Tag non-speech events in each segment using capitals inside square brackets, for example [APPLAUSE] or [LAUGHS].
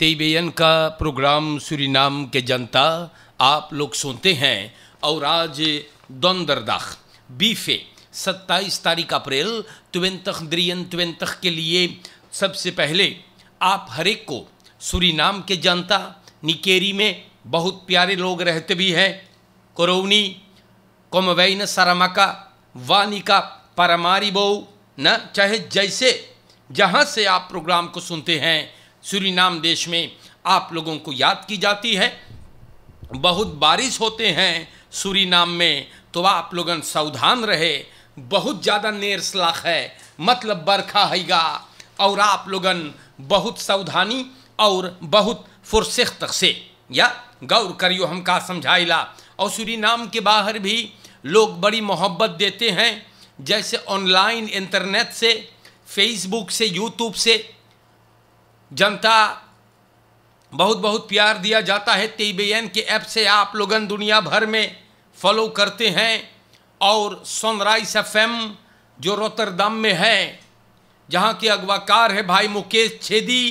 तेबेयन का programme Suriname के जनता आप लोग सुनते हैं और आज दंदरदाख बीफे सत्ताईस तारीख अप्रैल त्वेंतख द्रियन त्वेंतख के लिए सबसे पहले आप हरेक को सूरीनाम के जनता निकेरी में बहुत प्यारे लोग रहते भी हैं कोरोनी कोमवैन सरामका वानिका परमारी बऊ न चाहे जैसे जहाँ से आप प्रोग्राम को सुनते हैं सूरीनाम देश में आप लोगों को याद की जाती है बहुत बारिश होते हैं सूरीनाम में तो आप लोग सावधान रहे बहुत ज़्यादा नेरसलाख है मतलब बरखा हैगा और आप लोगन बहुत सावधानी और बहुत फुरसख्त से या गौर करियो हम का समझाइला और सूरी नाम के बाहर भी लोग बड़ी मोहब्बत देते हैं जैसे ऑनलाइन इंटरनेट से फेसबुक से यूट्यूब से जनता बहुत बहुत प्यार दिया जाता है तेबेन के ऐप से आप लोगन दुनिया भर में फॉलो करते हैं और सनराइज एफ जो रोतरदम में है जहाँ के अगवाकार है भाई मुकेश छेदी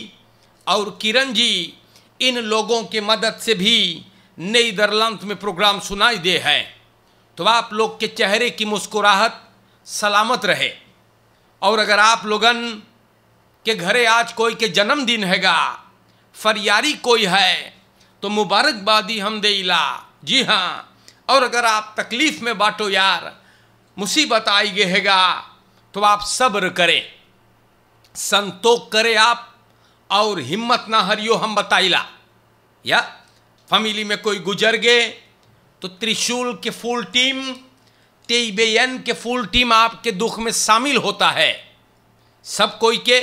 और किरण जी इन लोगों के मदद से भी नई दरलंत में प्रोग्राम सुनाई दे है तो आप लोग के चेहरे की मुस्कुराहट सलामत रहे और अगर आप लोगन कि घरे आज कोई के जन्मदिन हैगा फरियारी कोई है तो मुबारकबादी हम दे इला जी हाँ और अगर आप तकलीफ़ में बाटो यार मुसीबत आई गए हैगा तो आप सब्र करें संतोख करें आप और हिम्मत ना हरियो हम बताइला या फैमिली में कोई गुजर गए तो त्रिशूल के फुल टीम तेईबेन के फुल टीम आपके दुख में शामिल होता है सब कोई के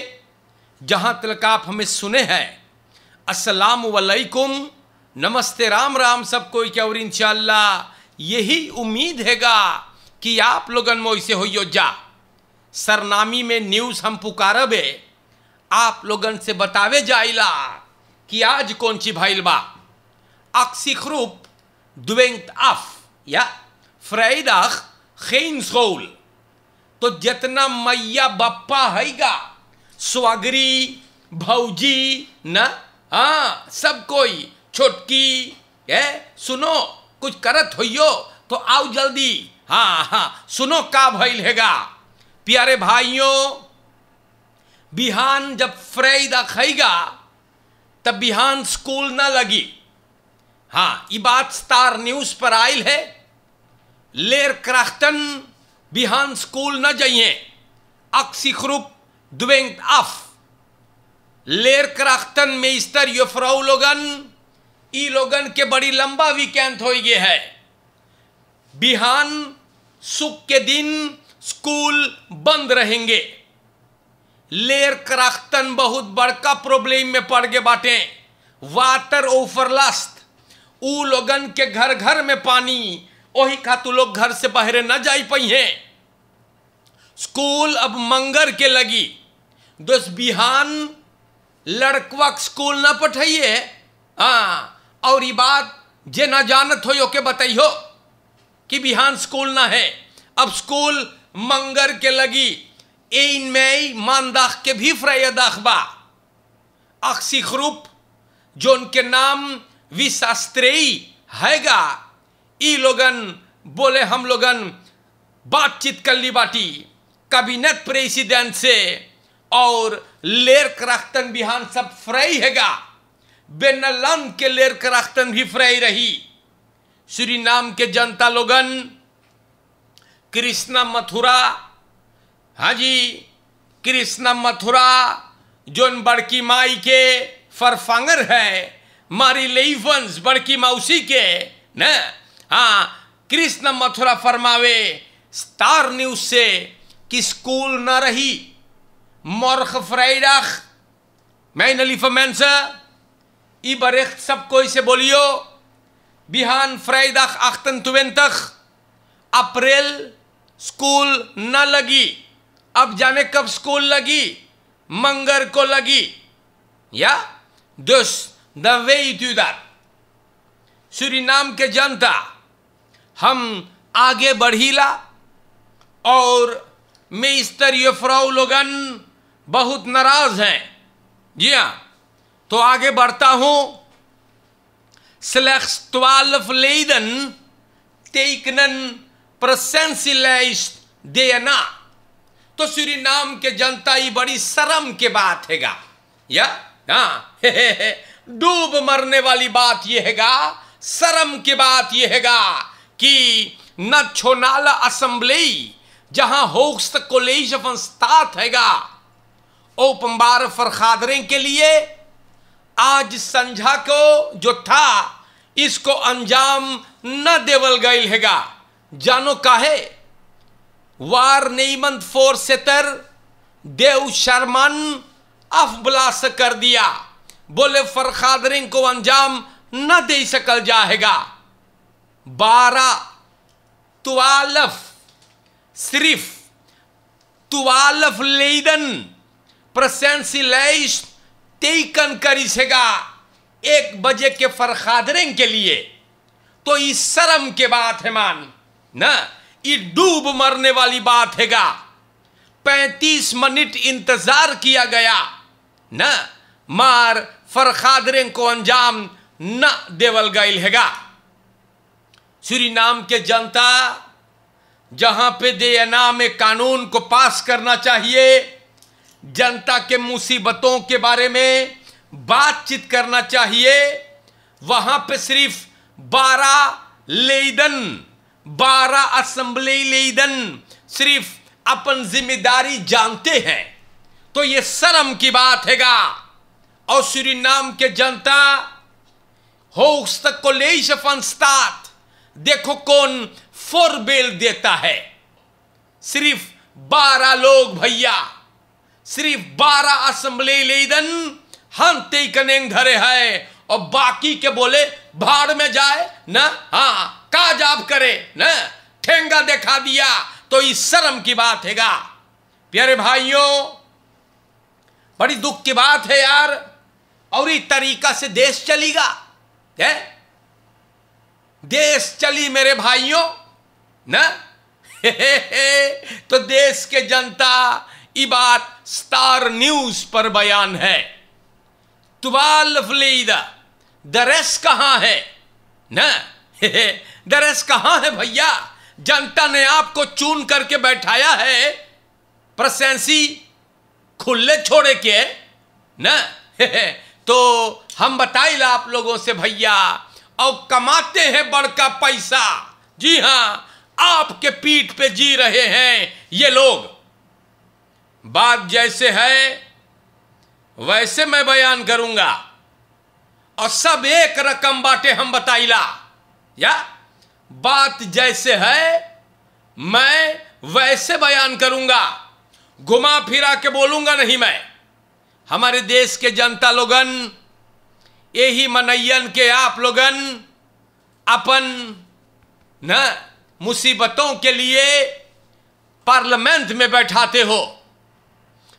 जहां तक आप हमें सुने हैं अस्सलाम वालेकुम नमस्ते राम राम सब कोई क्या और इनशाला यही उम्मीद हैगा कि आप लोगन इसे हो जा सरनामी में न्यूज़ हम पुकारबे आप लोगन से बतावे जाइला कि आज कौन सी भाईल बा अक्सिखरूप दुवेंत अफ या खेन सोल तो जितना मैया बप्पा हैगा स्वागरी भौजी न हाँ सब कोई छोटकी है सुनो कुछ करत हो तो आओ जल्दी हाँ हाँ सुनो का भैल हैगा प्यारे भाइयों बिहान जब फ्रेद खेगा तब बिहान स्कूल ना लगी हाँ ये बात स्टार न्यूज़ पर आयल है लेर क्राख्तन बिहान स्कूल न जाइए अक्सी doing af. लेरक्राख्तन मेस्तर युफ्राउ लोगन ई लोगन के बड़ी लंबा वीकेंड हो गए है बिहान सुख के दिन स्कूल बंद रहेंगे लेर कराख्तन बहुत बड़का प्रॉब्लम में पड़ गए बाटे वाटर ओफरलास्त ऊ लोगन के घर घर में पानी वही खातु लोग घर से बाहर न जा पाई हैं स्कूल अब मंगर के लगी दोस्त बिहान लड़कवा स्कूल ना पठाइए हाँ और ये बात जे ना जानत हो यो के बताइयो कि बिहान स्कूल ना है अब स्कूल मंगर के लगी ए में मानदाख के भी फ्रैदाख बा खरूप जो उनके नाम विशास्त्री हैगा ई लोगन बोले हम लोगन बातचीत कर ली बाटी कैबिनेट प्रेसिडेंट से और लेर कराख्तन बिहान सब फ्राई हैगा बेनलम के लेर कराख्तन भी फ्राई रही श्री नाम के जनता लोगन कृष्णा मथुरा हाँ जी कृष्णा मथुरा इन बड़की माई के फरफांगर है मारी लेवंस बड़की माउसी के न हाँ कृष्ण मथुरा फरमावे स्टार न्यूज से कि स्कूल न रही Morgen vrijdag. Mijn lieve mensen. U bericht sabko se bolio. बिहान फ्राइडग अख्तन अप्रैल स्कूल न लगी अब जाने कब स्कूल लगी मंगर को लगी या दुस द वे टू दैट सूरीनाम के जनता हम आगे बढ़ीला और मैं इस तरह फ्राउ लोगन बहुत नाराज हैं जी हाँ तो आगे बढ़ता हूं स्लेक्स twaalf लेदन tekenen presentielijst देना तो श्री नाम के जनता ही बड़ी शर्म के बात हैगा या हाँ [LAUGHS] डूब मरने वाली बात यह हैगा शर्म के बात यह हैगा कि न छोनाला असेंबली जहां होक्स कॉलेज ऑफ स्तात हैगा ओपम्बार फरखादरें के लिए आज संझा को जो था इसको अंजाम न देवल गई हैगा जानो काहे वार नईमंद फोर से तर देव शर्मन अफबलास कर दिया बोले फरखादरिंग को अंजाम न दे सकल जाएगा बारह तुआलफ सिर्फ तुआलफ लेदन टेकन तेकन सेगा एक बजे के फरखादरें के लिए तो ये शर्म के बात है मान ना ये डूब मरने वाली बात हैगा पैंतीस मिनट इंतजार किया गया न मार फरखादरें को अंजाम न देवल गई हैगा श्री नाम के जनता जहां पे दे में कानून को पास करना चाहिए जनता के मुसीबतों के बारे में बातचीत करना चाहिए वहां पे सिर्फ बारह लेदन बारह असम्बली लेदन सिर्फ अपन जिम्मेदारी जानते हैं तो ये शर्म की बात हैगा और श्री नाम के जनता हो तक को फंस्तात देखो कौन फोर बेल देता है सिर्फ बारह लोग भैया सिर्फ बारह असम्बली लेदन हम ते कने धरे है और बाकी के बोले भाड़ में जाए ना हाँ का जाप करे ना ठेंगा देखा दिया तो इस शर्म की बात हैगा प्यारे भाइयों बड़ी दुख की बात है यार और इस तरीका से देश चलेगा है देश चली मेरे भाइयों ना हे हे हे, तो देश के जनता ये बात स्टार न्यूज पर बयान है तुबाल फलीदा दरस कहां है ना? [LAUGHS] दरस कहां है भैया जनता ने आपको चुन करके बैठाया है प्रसेंसी खुले छोड़े के न [LAUGHS] तो हम बताइला आप लोगों से भैया और कमाते हैं बड़का पैसा जी हां आपके पीठ पे जी रहे हैं ये लोग बात जैसे है वैसे मैं बयान करूंगा और सब एक रकम बाटे हम बताइला या बात जैसे है मैं वैसे बयान करूंगा घुमा फिरा के बोलूंगा नहीं मैं हमारे देश के जनता लोगन यही मनैयन के आप लोगन अपन न मुसीबतों के लिए पार्लियामेंट में बैठाते हो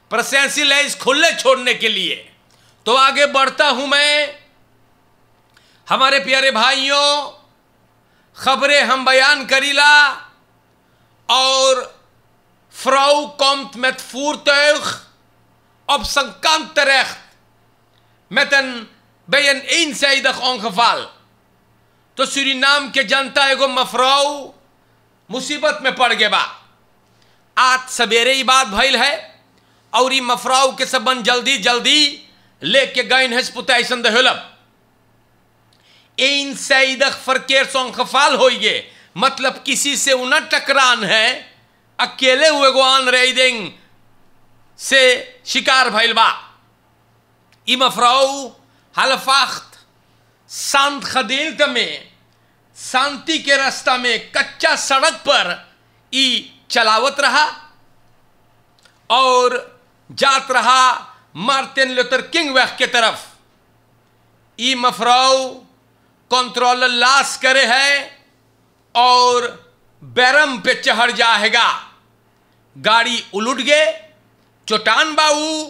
प्रशंसिल है इस खुले छोड़ने के लिए तो आगे बढ़ता हूं मैं हमारे प्यारे भाइयों खबरें हम बयान करीला और फ्राउ कॉम्त मतफूर तख अब संकाम तरेख मैतन बेन इन सईद खफाल तो नाम के जनता एगो मफराऊ मुसीबत में पड़ गए बा आज सवेरे ही बात भइल है और ई मफराव के सबन जल्दी जल्दी लेके गए हिस्पुत ऐसन दहलब इन सईदख फरकेर हो गए मतलब किसी से उन टकरान है अकेले हुए गोआन रेदेंग से शिकार भैल बा इम अफराऊ हलफाख्त शांत खदीलत में शांति के रास्ता में कच्चा सड़क पर ई चलावत रहा और जात रहा मार्टिन लूथर किंग वह के तरफ ई मफराओ कंट्रोल लाश करे है और बैरम पे चढ़ जाएगा गाड़ी उलट गए चोटान बाबू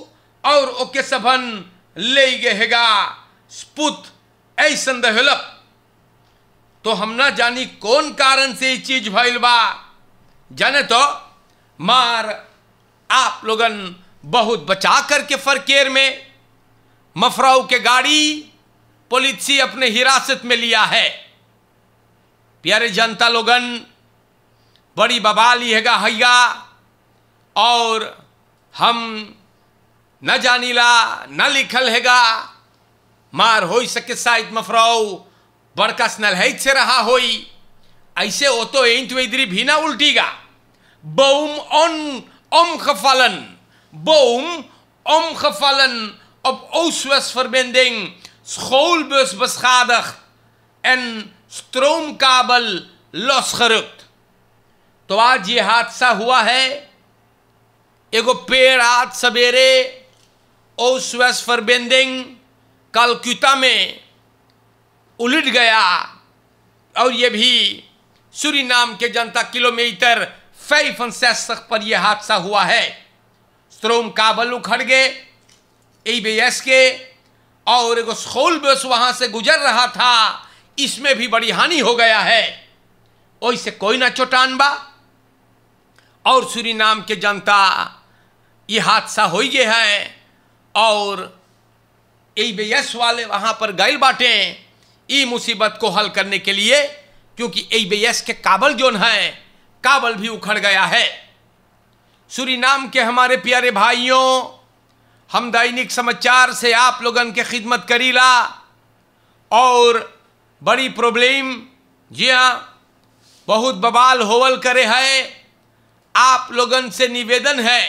और ओके सभन ले हैगा स्पुत ऐसा होलक तो हम ना जानी कौन कारण से ये चीज भैल बा जाने तो मार आप लोगन बहुत बचा करके फरकेर में मफराऊ के गाड़ी पुलिसी अपने हिरासत में लिया है प्यारे जनता लोगन बड़ी बबाल यहगा हैगा और हम न जानीला न लिखल हैगा मार हो सके शायद मफराऊ बड़का है से रहा होई ऐसे ओ तो इंट वेदरी भी ना उल्टीगा बउम ऑन ओम खफालन boom, omgevallen op oost-west-verbinding, schoolbus beschadigd en stroomkabel losgerukt. तो आज ये हादसा हुआ है एगो पेड़ आज सवेरे ओसवेस फरबेंदिंग कलकुता में उलट गया और ये भी सूरीनाम के जनता किलोमीटर फाइव पर यह हादसा hua hai. काबल उखड़ गए एबीएस के और एगो स्कूल बस वहां से गुजर रहा था इसमें भी बड़ी हानि हो गया है वैसे कोई ना चौटान बा और सूरी नाम के जनता ये हादसा हो गया है और एबीएस वाले वहां पर गैल बाटे ई मुसीबत को हल करने के लिए क्योंकि एबीएस के काबल जोन है काबल भी उखड़ गया है नाम के हमारे प्यारे भाइयों हम दैनिक समाचार से आप लोगन के खिदमत करीला और बड़ी प्रॉब्लम जी हाँ बहुत बवाल होवल करे है आप लोगन से निवेदन है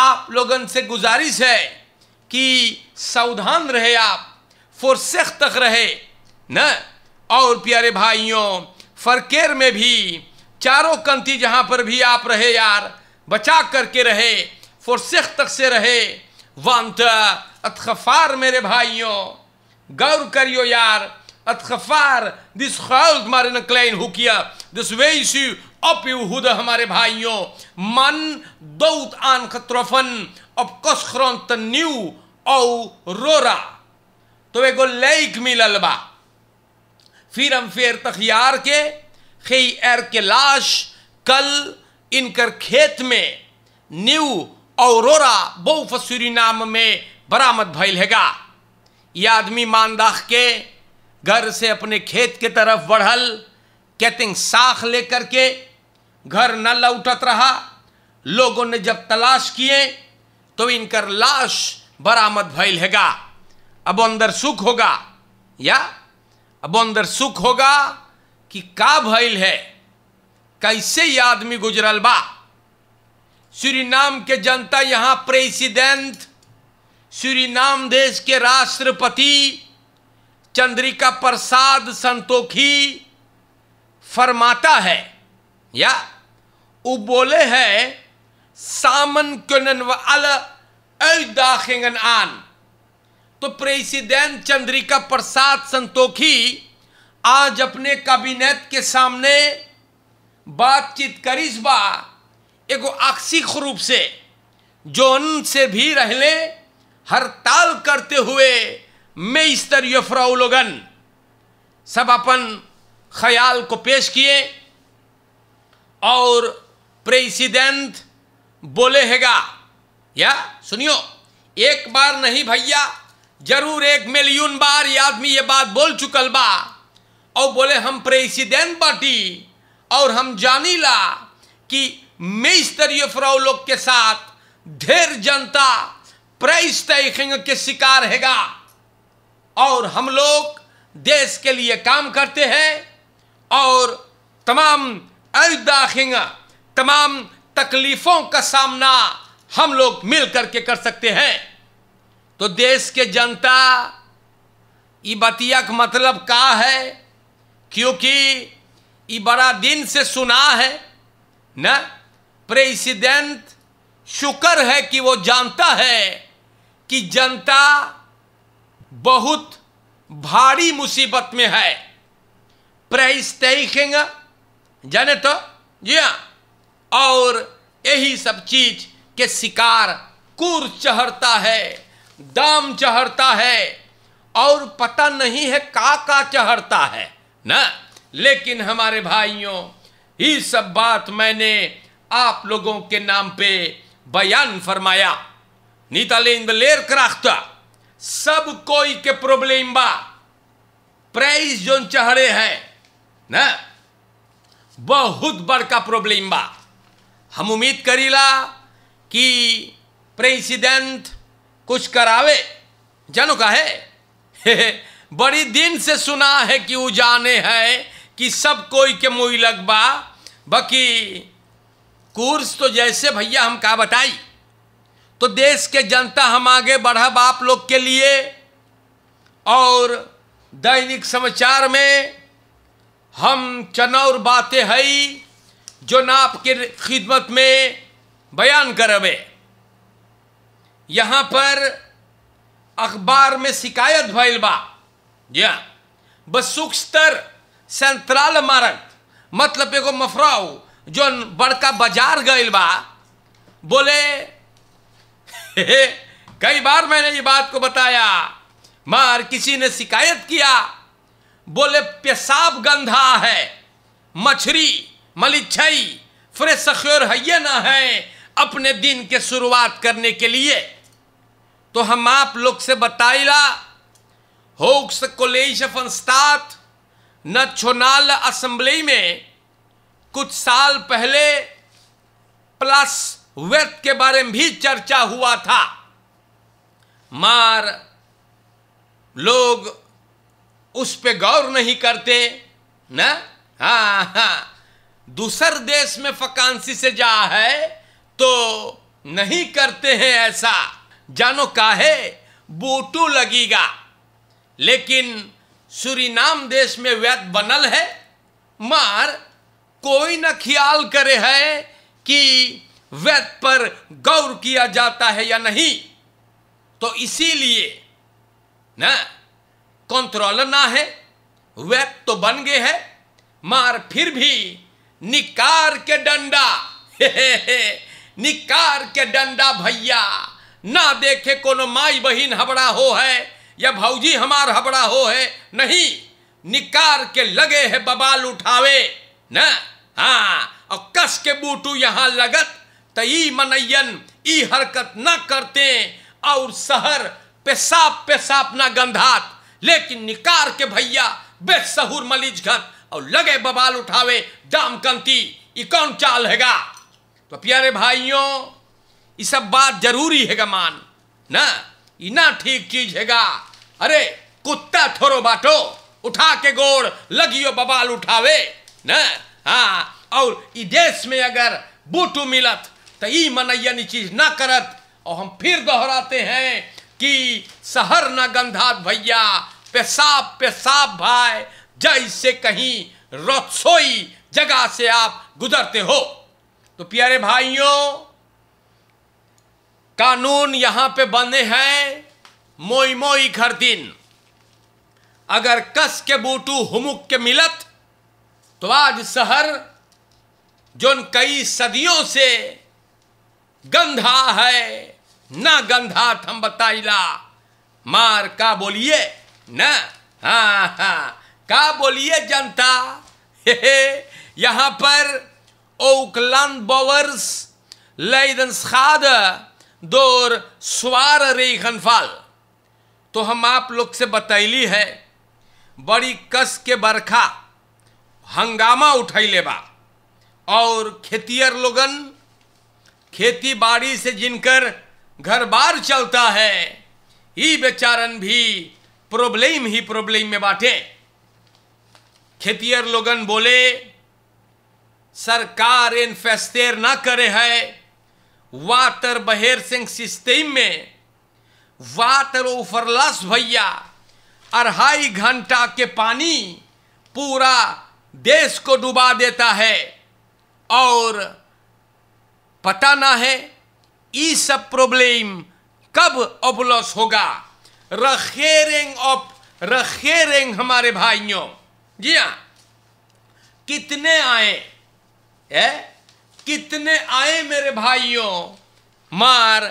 आप लोगन से गुजारिश है कि सावधान रहे आप फुरसख तक रहे न और प्यारे भाइयों फरकेर में भी चारों कंती जहाँ पर भी आप रहे यार बचा करके रहे फुरसख तक से रहे वामत अतखफार मेरे भाइयों गौर करियो यार अतखफार दिस खौल तुम्हारे हु किया दिस वे इशू अप यहूद हमारे भाइयों मन दौत आन खतरफन अब कसखरन तन्यू औ रोरा तो एगो लैक मिलल बा फिर हम फेर तखियार के खे एर के लाश कल इनकर खेत में न्यू औरोरा बहुफसूरी नाम में बरामद भैल हैगा ये आदमी मानदाह के घर से अपने खेत के तरफ बढ़ल कैतिंग साख लेकर के घर न लौटत रहा लोगों ने जब तलाश किए तो इनकर लाश बरामद भैल हैगा अब अंदर सुख होगा या अब अंदर सुख होगा कि का भैल है कैसे ये आदमी गुजरल बा श्री नाम के जनता यहाँ प्रेसिडेंट नाम देश के राष्ट्रपति चंद्रिका प्रसाद संतोखी फरमाता है या वो बोले है सामन क्यों अल दाखिंगन आन तो प्रेसिडेंट चंद्रिका प्रसाद संतोखी आज अपने कैबिनेट के सामने बातचीत करिस बा एगो आक्षिक रूप से जो उनसे भी रहले हड़ताल करते हुए मैं स्तर फ्राउ सब अपन ख्याल को पेश किए और प्रेसिडेंट बोले हैगा या सुनियो एक बार नहीं भैया जरूर एक मिलियन बार ये आदमी ये बात बोल चुकल बा और बोले हम प्रेसिडेंट पार्टी और हम जानी ला कि मैं स्तरीय लोग के साथ ढेर जनता प्रेस तयखेंगे के शिकार हैगा और हम लोग देश के लिए काम करते हैं और तमाम अयोध्या तमाम तकलीफ़ों का सामना हम लोग मिल करके कर सकते हैं तो देश के जनता ये बतिया का मतलब का है क्योंकि ये बड़ा दिन से सुना है न प्रेसिडेंट शुक्र है कि वो जानता है कि जनता बहुत भारी मुसीबत में है प्रेस तयखेंगे जाने तो जी हाँ और यही सब चीज के शिकार कुर चढ़ता है दाम चढ़ता है और पता नहीं है का का चढ़ता है ना लेकिन हमारे भाइयों ये सब बात मैंने आप लोगों के नाम पे बयान फरमाया नीत लेर beleerkrachten सब कोई के प्रॉब्लम बा प्राइस जो चढ़े है ना बहुत बड़का प्रॉब्लम बा हम उम्मीद करीला कि प्रेसिडेंट कुछ करावे जानो का है [LAUGHS] बड़ी दिन से सुना है कि वो जाने हैं कि सब कोई के मोई लगबा बाकी कोर्स तो जैसे भैया हम का बताई तो देश के जनता हम आगे बढ़ब आप लोग के लिए और दैनिक समाचार में हम चनौर बातें है जो ना आपके खिदमत में बयान करबे यहाँ पर अखबार में शिकायत भैल बा जी हाँ, सेंट्रल मार्केट मतलब एगो मफराव जो बड़का बाजार गए बा बोले कई बार मैंने ये बात को बताया मार किसी ने शिकायत किया बोले पेशाब गंधा है मछरी मलिच्छई फ्रेश सख्योर है ना है अपने दिन के शुरुआत करने के लिए तो हम आप लोग से बताइला होक्स कॉलेज फंस्तात न छोनाल असेंबली में कुछ साल पहले प्लस वेथ के बारे में भी चर्चा हुआ था मार लोग उस पे गौर नहीं करते ना हा हा दूसर देश में फकांसी से जा है तो नहीं करते हैं ऐसा जानो काहे बोटू लगेगा लेकिन सूरीनाम देश में वैद बनल है मार कोई न ख्याल करे है कि वेद पर गौर किया जाता है या नहीं तो इसीलिए ना कंट्रोल ना है वेद तो बन गए है मार फिर भी निकार के डंडा हे हे हे, निकार के डंडा भैया ना देखे कोनो माई बहिन हबड़ा हो है या भाऊजी हमार हबड़ा हो है नहीं निकार के लगे है बबाल उठावे न हाँ और कस के बूटू यहाँ लगत तई मनयन ई हरकत न करते और शहर पेशाब पेशाब ना गंधात लेकिन निकार के भैया बेसहूर मलिज घर और लगे बबाल उठावे दाम कंती ये कौन चाल हैगा तो प्यारे भाइयों ये सब बात जरूरी है मान ना इना ठीक चीज हैगा अरे कुत्ता थोरो बाटो उठा के गोड़ लगियो बबाल उठावे न हाँ और इ देश में अगर बूटू मिलत तो ई मनैयनी चीज ना करत और हम फिर दोहराते हैं कि शहर न गंधात भैया पेशाब पेशाब भाई जैसे कहीं रसोई जगह से आप गुजरते हो तो प्यारे भाइयों कानून यहां पे बने हैं मोई मोई घर दिन अगर कस के बूटू हुमुक के मिलत तो आज शहर जो कई सदियों से गंधा है ना गंधा थम बताइला मार का बोलिए ना हा हा का बोलिए जनता हे हे यहां पर ओकलन बॉवर्स लेदन खाद दोर स्वार रे घनफाल तो हम आप लोग से बतैली है बड़ी कस के बरखा हंगामा ले बा और खेतियर लोगन खेती बाड़ी से जिनकर घर बार चलता है ई बेचारन भी प्रॉब्लम ही प्रॉब्लम में बाटे खेतियर लोगन बोले सरकार इन फैसतेर ना करे है वातर बहेर सिंह सिस्तेम में वातर उफरलस भैया अढ़ाई घंटा के पानी पूरा देश को डुबा देता है और पता ना है ये सब प्रॉब्लम कब ओबलस होगा रखेरेंग ऑफ रखेरिंग हमारे भाइयों जी हाँ कितने आए है कितने आए मेरे भाइयों मार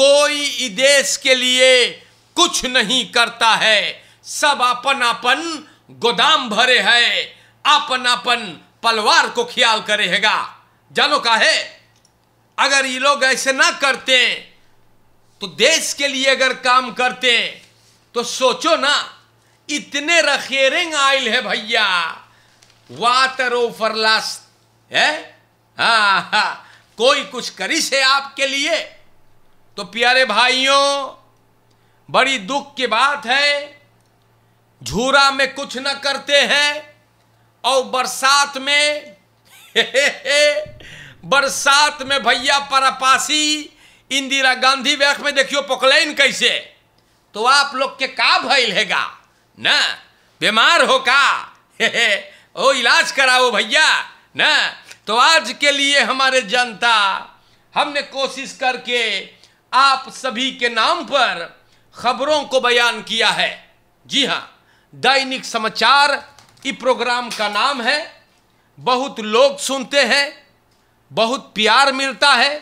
कोई देश के लिए कुछ नहीं करता है सब अपन अपन गोदाम भरे है अपन अपन पलवार को ख्याल करेगा जानो का है अगर ये लोग ऐसे ना करते तो देश के लिए अगर काम करते तो सोचो ना इतने रखेरेंग आयल है भैया वाटर ओफरलास है हाँ हाँ कोई कुछ करी से आपके लिए तो प्यारे भाइयों बड़ी दुख की बात है झूरा में कुछ न करते हैं और बरसात में हे हे हे, बरसात में भैया परपासी इंदिरा गांधी व्याख में देखियो पोखलेन कैसे तो आप लोग के का भैल हैगा न बीमार हो का हे हे ओ इलाज कराओ भैया न तो आज के लिए हमारे जनता हमने कोशिश करके आप सभी के नाम पर खबरों को बयान किया है जी हाँ दैनिक समाचार ये प्रोग्राम का नाम है बहुत लोग सुनते हैं बहुत प्यार मिलता है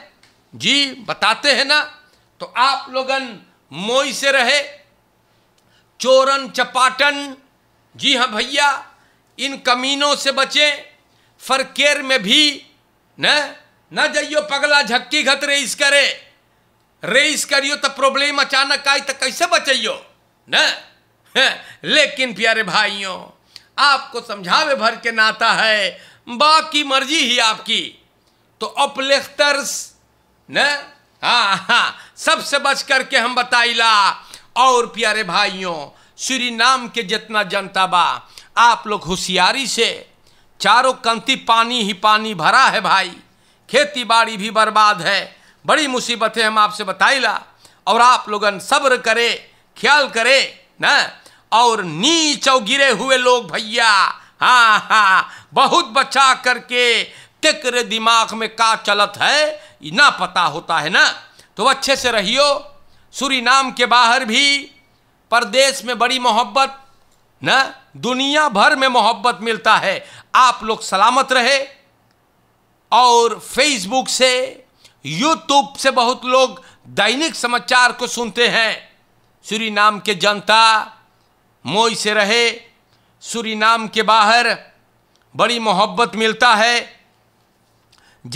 जी बताते हैं ना तो आप लोगन मोई से रहे चोरन चपाटन जी हाँ भैया इन कमीनों से बचें फरकेर में भी न न जाइयो पगला झक्की घत रेस करे रेस करियो तो प्रॉब्लम अचानक आई तो कैसे बचइयो न [LAUGHS] लेकिन प्यारे भाइयों आपको समझावे भर के नाता है बाकी मर्जी ही आपकी तो अपलेख्तर्स न हाँ हाँ सबसे बच करके हम बताइला और प्यारे भाइयों श्री नाम के जितना जनता बा आप लोग होशियारी से चारों कंती पानी ही पानी भरा है भाई खेती बाड़ी भी बर्बाद है बड़ी मुसीबतें हम आपसे बताइला और आप लोगन सब्र करे ख्याल करे ना और नीच और गिरे हुए लोग भैया हाँ हाँ बहुत बचा करके तिक्र दिमाग में का चलत है ना पता होता है ना तो अच्छे से रहियो नाम के बाहर भी परदेश में बड़ी मोहब्बत ना दुनिया भर में मोहब्बत मिलता है आप लोग सलामत रहे और फेसबुक से यूट्यूब से बहुत लोग दैनिक समाचार को सुनते हैं श्री नाम के जनता मोई से रहे श्री नाम के बाहर बड़ी मोहब्बत मिलता है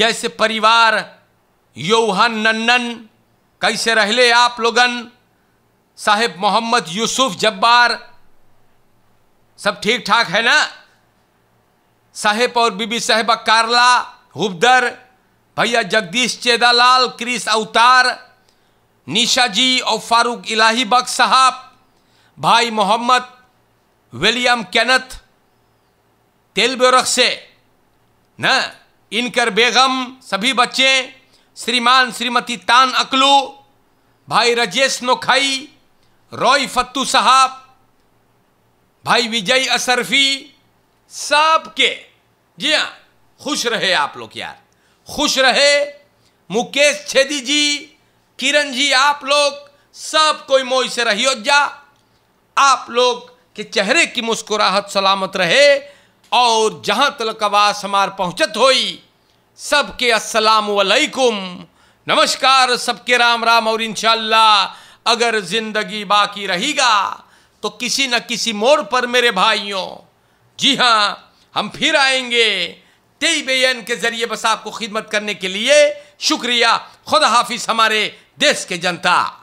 जैसे परिवार योहन नन्नन कैसे रहले आप लोगन साहेब मोहम्मद यूसुफ जब्बार सब ठीक ठाक है ना साहेब और बीबी साहेबा कारला हुबदर भैया जगदीश चेदालाल क्रिस अवतार निशा जी और फारूक इलाही बग साहब भाई मोहम्मद विलियम कैनथ बोरख से न इनकर बेगम सभी बच्चे श्रीमान श्रीमती तान अकलू भाई रजेश नोखाई रॉय फत्तू साहब भाई विजय असरफी सबके के जी हाँ खुश रहे आप लोग यार खुश रहे मुकेश छेदी जी किरण जी आप लोग सब कोई मोई से रही जा आप लोग के चेहरे की मुस्कुराहट सलामत रहे और जहां तलक आवाज हमार पहुंचत होई सबके असलम वालेकुम नमस्कार सबके राम राम और इनशाला अगर ज़िंदगी बाकी रहेगा तो किसी न किसी मोड़ पर मेरे भाइयों जी हाँ हम फिर आएंगे तेई बेन के ज़रिए बस आपको खिदमत करने के लिए शुक्रिया खुदा हाफिज़ हमारे देश के जनता